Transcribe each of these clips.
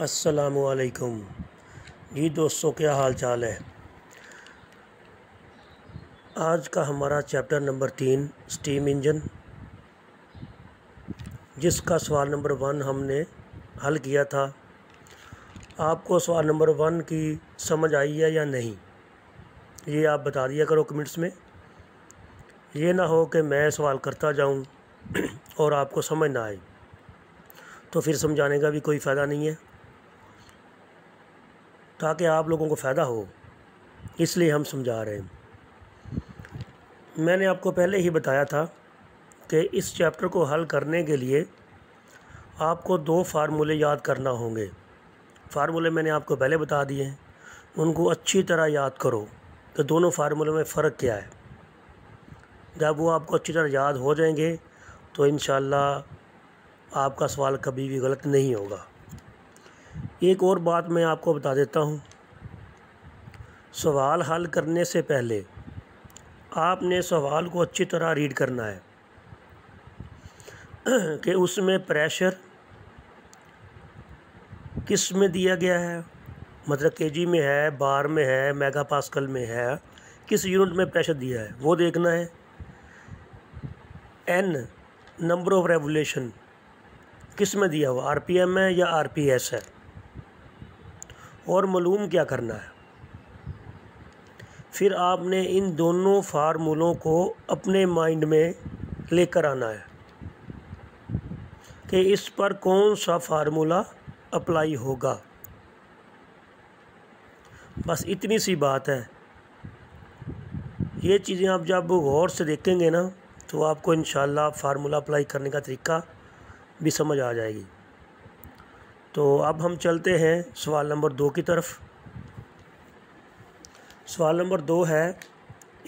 असलकुम जी दोस्तों क्या हाल चाल है आज का हमारा चैप्टर नंबर तीन स्टीम इंजन जिसका सवाल नंबर वन हमने हल किया था आपको सवाल नंबर वन की समझ आई है या नहीं ये आप बता दिया करो कमेंट्स में ये ना हो कि मैं सवाल करता जाऊं और आपको समझ ना आए तो फिर समझाने का भी कोई फ़ायदा नहीं है ताकि आप लोगों को फ़ायदा हो इसलिए हम समझा रहे हैं मैंने आपको पहले ही बताया था कि इस चैप्टर को हल करने के लिए आपको दो फार्मूले याद करना होंगे फार्मूले मैंने आपको पहले बता दिए हैं उनको अच्छी तरह याद करो तो दोनों फार्मूलों में फ़र्क क्या है जब वो आपको अच्छी तरह याद हो जाएंगे तो इन आपका सवाल कभी भी गलत नहीं होगा एक और बात मैं आपको बता देता हूँ सवाल हल करने से पहले आपने सवाल को अच्छी तरह रीड करना है कि उसमें प्रेशर किस में दिया गया है मतलब केजी में है बार में है मेगा पास्कल में है किस यूनिट में प्रेशर दिया है वो देखना है एन नंबर ऑफ रेवोल्यूशन किस में दिया हुआ आरपीएम है या आरपीएस है और मलूम क्या करना है फिर आपने इन दोनों फार्मूलों को अपने माइंड में लेकर आना है कि इस पर कौन सा फार्मूला अप्लाई होगा बस इतनी सी बात है ये चीज़ें आप जब गौर से देखेंगे ना तो आपको इन फार्मूला अप्लाई करने का तरीका भी समझ आ जाएगी तो अब हम चलते हैं सवाल नंबर दो की तरफ सवाल नंबर दो है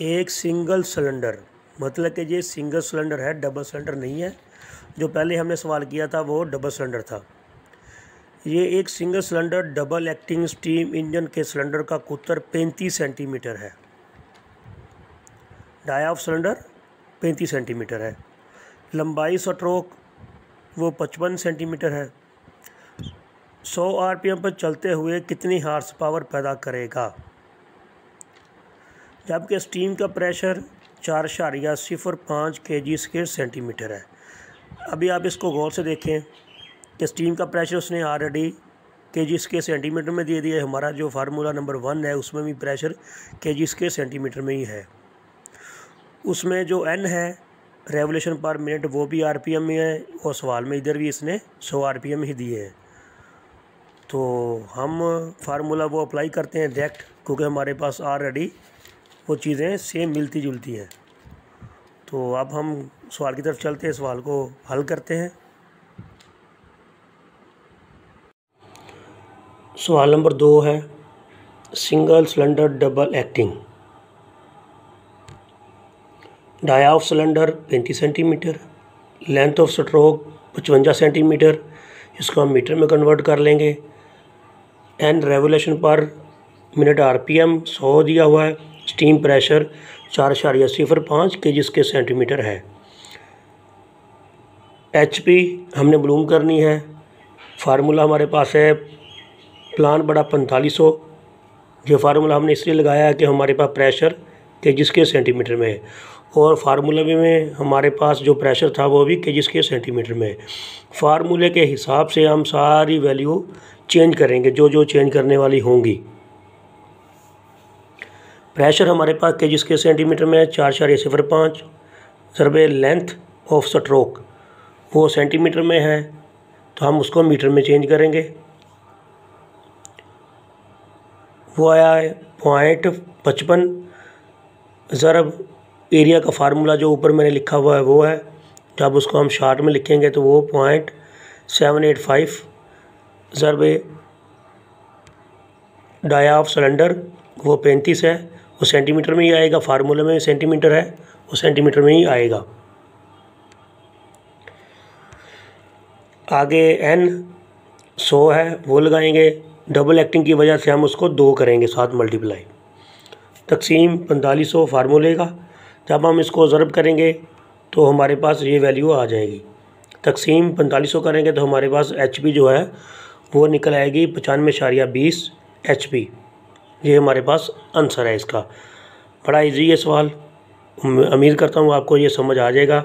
एक सिंगल सिलेंडर मतलब कि ये सिंगल सिलेंडर है डबल सिलेंडर नहीं है जो पहले हमने सवाल किया था वो डबल सिलेंडर था ये एक single cylinder double acting steam engine के सिलेंडर का कुतर 35 सेंटीमीटर है डाया ऑफ सिलेंडर 35 सेंटीमीटर है लंबाई स्ट्रोक वो 55 सेंटीमीटर है 100 आरपीएम पर चलते हुए कितनी हार्स पावर पैदा करेगा जबकि स्टीम का प्रेशर चार शारिया सिफर पाँच के जी स्केयर सेंटीमीटर है अभी आप इसको गौर से देखें कि स्टीम का प्रेशर उसने ऑलरेडी के जी स्के सेंटीमीटर में दे दिया है हमारा जो फार्मूला नंबर वन है उसमें भी प्रेशर के जी स्के सेंटीमीटर में ही है उसमें जो एन है रेवोल्यूशन पर मिनट वो भी आर में है और सवाल में इधर भी इसने सौ आर ही दिए हैं तो हम फार्मूला वो अप्लाई करते हैं डायरेक्ट क्योंकि हमारे पास ऑलरेडी वो चीज़ें सेम मिलती जुलती हैं तो अब हम सवाल की तरफ चलते हैं सवाल को हल करते हैं सवाल नंबर दो है single cylinder double acting dia of cylinder पैंतीस सेंटीमीटर लेंथ ऑफ स्ट्रोक पचवंजा सेंटीमीटर इसको हम मीटर में कन्वर्ट कर लेंगे एन रेवोलेशन पर मिनट आरपीएम 100 दिया हुआ है स्टीम प्रेशर चार इशारिया सिफर पाँच के जिसके सेंटीमीटर है एच पी हमने ब्लूम करनी है फार्मूला हमारे पास है प्लान बड़ा पैंतालीस सौ ये फार्मूला हमने इसलिए लगाया है कि हमारे पास प्रेशर के जिसके सेंटीमीटर में है और फार्मूला भी में हमारे पास जो प्रेशर था वो भी के जिसके सेंटीमीटर में है फार्मूले के हिसाब से हम सारी वैल्यू चेंज करेंगे जो जो चेंज करने वाली होंगी प्रेशर हमारे पास के जिसके सेंटीमीटर में है चार चार सिफर पाँच जरबे लेंथ ऑफ स्ट्रोक वो सेंटीमीटर में है तो हम उसको मीटर में चेंज करेंगे वो आया है पॉइंट पचपन ज़रब एरिया का फार्मूला जो ऊपर मैंने लिखा हुआ है वो है जब उसको हम शार्ट में लिखेंगे तो वो पॉइंट सेवन एट फाइव ज़रब डाया ऑफ सिलेंडर वो पैंतीस है वो सेंटीमीटर में ही आएगा फार्मूले में सेंटीमीटर है वो सेंटीमीटर में ही आएगा आगे एन सौ है वो लगाएंगे डबल एक्टिंग की वजह से हम उसको दो करेंगे साथ मल्टीप्लाई तकसीम पैंतालीस सौ फार्मूले का जब हम इसको ज़रब करेंगे तो हमारे पास ये वैल्यू आ जाएगी तकसीम पैंतालीस सौ करेंगे तो हमारे पास एच पी जो है वो निकल आएगी पचानवे शारिया बीस एच पी ये हमारे पास आंसर है इसका बड़ा इजी है सवाल उम्मीद करता हूँ आपको ये समझ आ जाएगा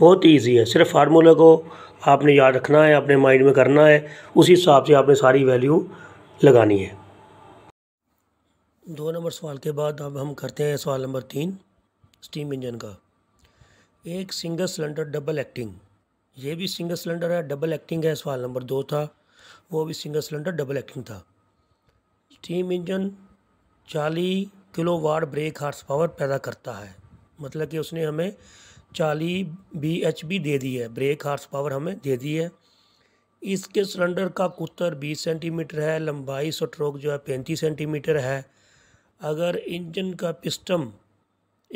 बहुत ईजी है सिर्फ फार्मूला को आपने याद रखना है अपने माइंड में करना है उसी हिसाब से आपने सारी वैल्यू लगानी है दो नंबर सवाल के बाद अब हम करते हैं सवाल नंबर तीन स्टीम इंजन का एक सिंगल सिलेंडर डबल एक्टिंग ये भी सिंगल सिलेंडर है डबल एक्टिंग है सवाल नंबर दो था वो भी सिंगल सिलेंडर डबल एक्टिंग था steam engine 40 kilo watt brake horse power पैदा करता है मतलब कि उसने हमें 40 बी एच बी दे दी है ब्रेक हार्स पावर हमें दे दी है इसके सिलेंडर का कुतर 20 सेंटीमीटर है लंबाई स्ट्रोक जो है पैंतीस सेंटीमीटर है अगर इंजन का पिस्टम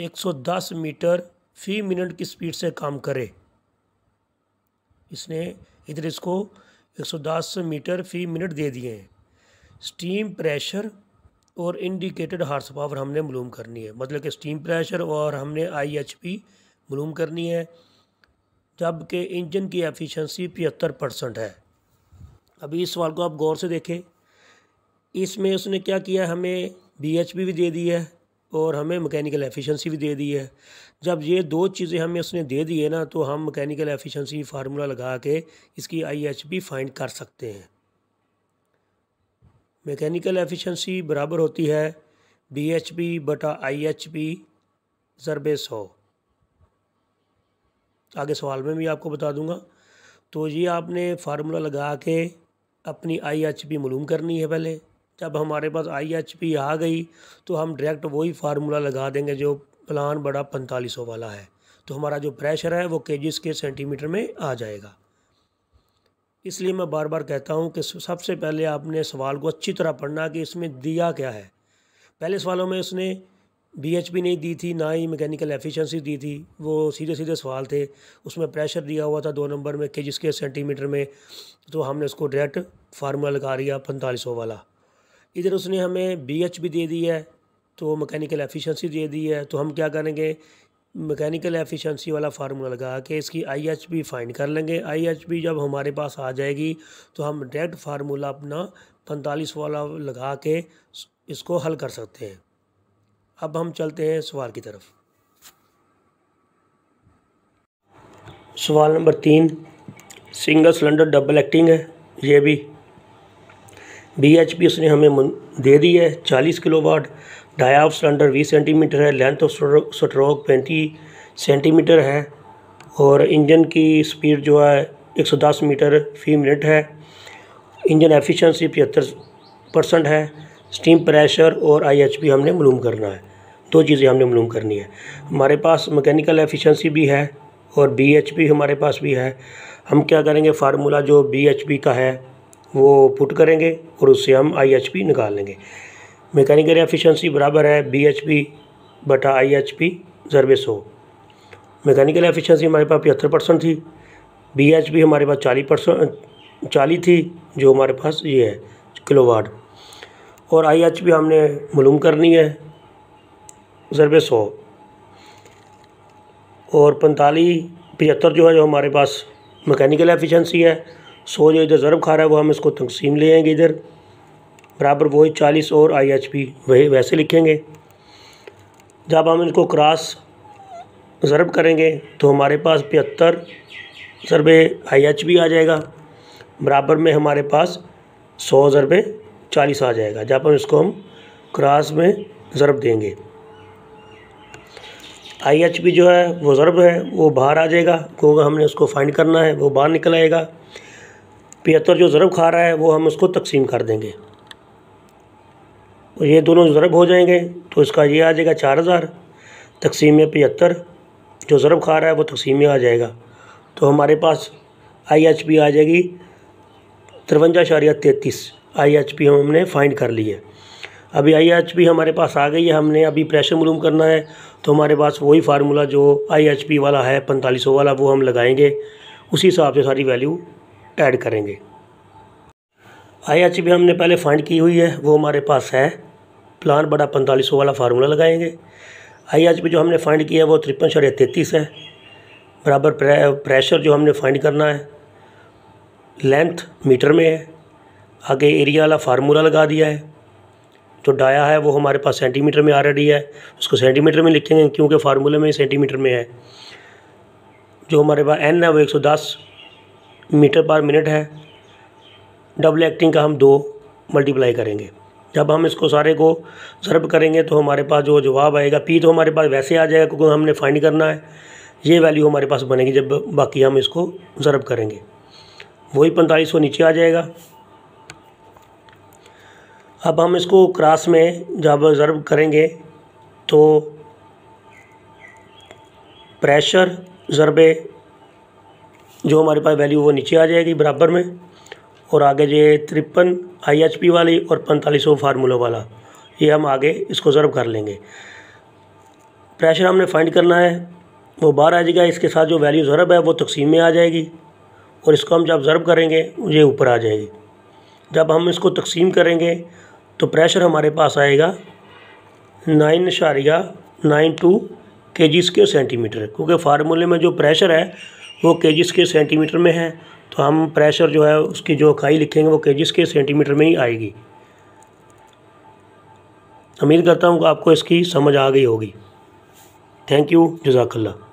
110 मीटर फी मिनट की स्पीड से काम करे इसने इधर इसको 110 मीटर फ़ी मिनट दे दिए हैं स्टीम प्रेशर और इंडिकेटेड हार्स पावर हमने मलूम करनी है मतलब कि स्टीम प्रेशर और हमने आई एच पी मलूम करनी है जबकि इंजन की एफिशिएंसी पचहत्तर परसेंट है अभी इस सवाल को आप गौर से देखें इसमें उसने क्या किया हमें बी एच पी भी दे दी है और हमें मैकेनिकल एफिशिएंसी भी दे दी है जब ये दो चीज़ें हमें उसने दे दी है ना तो हम मैकेनिकल एफिशिएंसी फार्मूला लगा के इसकी आईएचपी फाइंड कर सकते हैं मैकेनिकल एफिशिएंसी बराबर होती है बी एच पी बटा आई एच पी सौ आगे सवाल में भी आपको बता दूंगा तो ये आपने फार्मूला लगा के अपनी आई एच पी करनी है पहले जब हमारे पास आई एच पी आ गई तो हम डायरेक्ट वही फार्मूला लगा देंगे जो प्लान बड़ा पैंतालीस वाला है तो हमारा जो प्रेशर है वो केजीस के सेंटीमीटर में आ जाएगा इसलिए मैं बार बार कहता हूँ कि सबसे पहले आपने सवाल को अच्छी तरह पढ़ना कि इसमें दिया क्या है पहले सवालों में उसने बीएचपी नहीं दी थी ना ही मैकेनिकल एफिशिएंसी दी थी वो सीधे सीधे सवाल थे उसमें प्रेशर दिया हुआ था दो नंबर में के जिसके सेंटीमीटर में तो हमने उसको डायरेक्ट फार्मूला लगा लिया पैंतालीस वाला इधर उसने हमें बी एच भी दे दी है तो मैकेनिकल एफिशिएंसी दे दी है तो हम क्या करेंगे मैकेनिकल एफिशिएंसी वाला फार्मूला लगा के इसकी आईएचपी फाइंड कर लेंगे आईएचपी जब हमारे पास आ जाएगी तो हम डायरेक्ट फार्मूला अपना पैंतालीस वाला लगा के इसको हल कर सकते हैं अब हम चलते हैं सवाल की तरफ सवाल नंबर तीन सिंगल सिलेंडर डबल एक्टिंग है ये भी बी एच पी उसने हमें दे दी है चालीस kilo watt dia of cylinder बीस सेंटीमीटर है लेंथ ऑफ स्ट्रोक पैंतीस सेंटीमीटर है और इंजन की स्पीड जो है 110 मीटर फी मिनट है इंजन एफिशिएंसी पचहत्तर परसेंट है स्टीम प्रेशर और आईएचपी हमने मालूम करना है दो चीज़ें हमने मालूम करनी है हमारे पास मैकेनिकल एफिशिएंसी भी है और बीएचपी हमारे पास भी है हम क्या करेंगे फार्मूला जो बीएचपी का है वो पुट करेंगे और उससे हम आईएचपी निकाल लेंगे मैकेनिकल एफिशिएंसी बराबर है बी एच पी बटा आई एच पी ज़रबे सौ मैकेनिकल एफिशिएंसी हमारे पास पचहत्तर परसेंट थी बी एच पी हमारे पास चालीस परसेंट चालीस थी जो हमारे पास ये है किलो वाट और आई एच पी हमने मालूम करनी है ज़रबे सौ और पैंतालीस पचहत्तर जो है जो हमारे पास मैकेनिकल एफिशिएंसी है सौ जो इधर ज़रब खा रहा है वो हम इसको तकसीम ले आएंगे इधर बराबर वही चालीस और आई एच पी वही वैसे लिखेंगे जब हम इनको क्रॉस ज़रब करेंगे तो हमारे पास पचहत्तर जरबे आई एच पी आ जाएगा बराबर में हमारे पास सौ जरबे चालीस आ जाएगा जब हम इसको हम क्रॉस में ज़रब देंगे आई एच पी जो है वो ज़रब है वो बाहर आ जाएगा क्योंकि हमने उसको फाइंड करना है वो बाहर निकल आएगा पचहत्तर जो ज़रब खा रहा है वो हम उसको तकसीम कर देंगे और ये दोनों ज़रब हो जाएंगे तो इसका ये आ जाएगा चार हज़ार तकसीम पचहत्तर जो ज़रब खा रहा है वो तकसीम में आ जाएगा तो हमारे पास आई एच पी आ जाएगी तिरवंजा शारिया तैतीस आई एच पी हमने फाइंड कर ली है अभी आई एच पी हमारे पास आ गई है हमने अभी प्रेशर मलूम करना है तो हमारे पास वही फार्मूला जो आई एच पी वाला है पैंतालीस वाला वो हम लगाएंगे उसी हिसाब से सारी वैल्यू ऐड करेंगे आई एच पी हमने पहले फाइंड की हुई है वो हमारे पास है प्लान बड़ा पैंतालीस सौ वाला फार्मूला लगाएंगे आई आज जो हमने फाइंड किया वो तिरपन साढ़े तैंतीस है बराबर प्रेशर जो हमने फाइंड करना है लेंथ मीटर में है आगे एरिया वाला फार्मूला लगा दिया है जो डाया है वो हमारे पास सेंटीमीटर में रेडी है उसको सेंटीमीटर में लिखेंगे क्योंकि फार्मूले में सेंटीमीटर में है जो हमारे पास एन है वो 110 मीटर पर मिनट है डबल एक्टिंग का हम दो मल्टीप्लाई करेंगे जब हम इसको सारे को ज़रब करेंगे तो हमारे पास जो जवाब आएगा पी तो हमारे पास वैसे आ जाएगा क्योंकि हमने फाइंड करना है ये वैल्यू हमारे पास बनेगी जब बाकी हम इसको ज़रब करेंगे वही पैंतालीस सौ नीचे आ जाएगा अब हम इसको क्रॉस में जब ज़रब करेंगे तो प्रेशर ज़रबे जो हमारे पास वैल्यू वो नीचे आ जाएगी बराबर में और आगे जो तिरपन आईएचपी वाली और पैंतालीस सौ फार्मूला वाला ये हम आगे इसको ज़र्व कर लेंगे प्रेशर हमने फाइंड करना है वो बाहर आ जाएगा इसके साथ जो वैल्यू ज़रब है वो तकसीम में आ जाएगी और इसको हम जब ज़रब करेंगे ये ऊपर आ जाएगी जब हम इसको तकसीम करेंगे तो प्रेशर हमारे पास आएगा नाइन शारिया नाइन टू के जी स्क्र सेंटीमीटर क्योंकि फार्मूले में जो प्रेशर है वो के जी स्क्र सेंटीमीटर में है तो हम प्रेशर जो है उसकी जो इकाई लिखेंगे वो केजीस के सेंटीमीटर में ही आएगी उम्मीद करता हूँ आपको इसकी समझ आ गई होगी थैंक यू जजाकल्ला